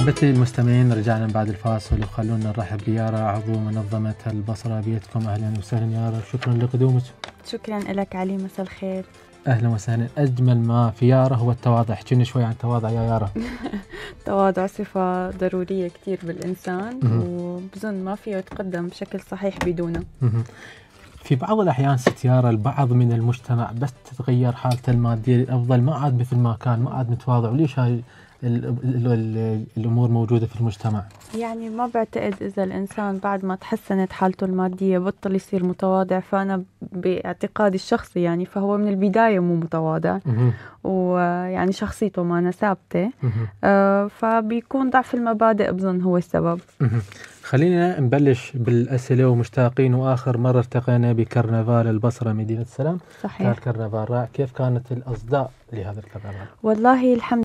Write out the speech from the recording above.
احبتي المستمعين رجعنا بعد الفاصل وخلونا نرحب بيارا عضو منظمه البصره بيتكم اهلا وسهلا يارا شكرا لقدومك شكرا لك علي مساء الخير اهلا وسهلا اجمل ما في يارا هو التواضع احكينا شوي عن التواضع يا يارا التواضع صفه ضروريه كثير بالانسان وبظن ما فيه يتقدم بشكل صحيح بدونه في بعض الأحيان ستيارة البعض من المجتمع بس تتغير حالته المادية للأفضل ما عاد مثل ما كان ما عاد متواضع ليش هاي الأمور موجودة في المجتمع يعني ما بعتقد إذا الإنسان بعد ما تحسنت حالته المادية بطل يصير متواضع فأنا باعتقادي الشخصي يعني فهو من البداية مو متواضع ويعني شخصيته ما أنا ثابتة آه، فبيكون ضعف المبادئ بظن هو السبب خلينا نبلش بالأسئلة ومشتاقين وآخر مرة التقينا بكرنفال البصرة مدينة السلام صحيح كان كرنفال رائع كيف كانت الأصداء لهذا الكرنفال؟ والله الحمد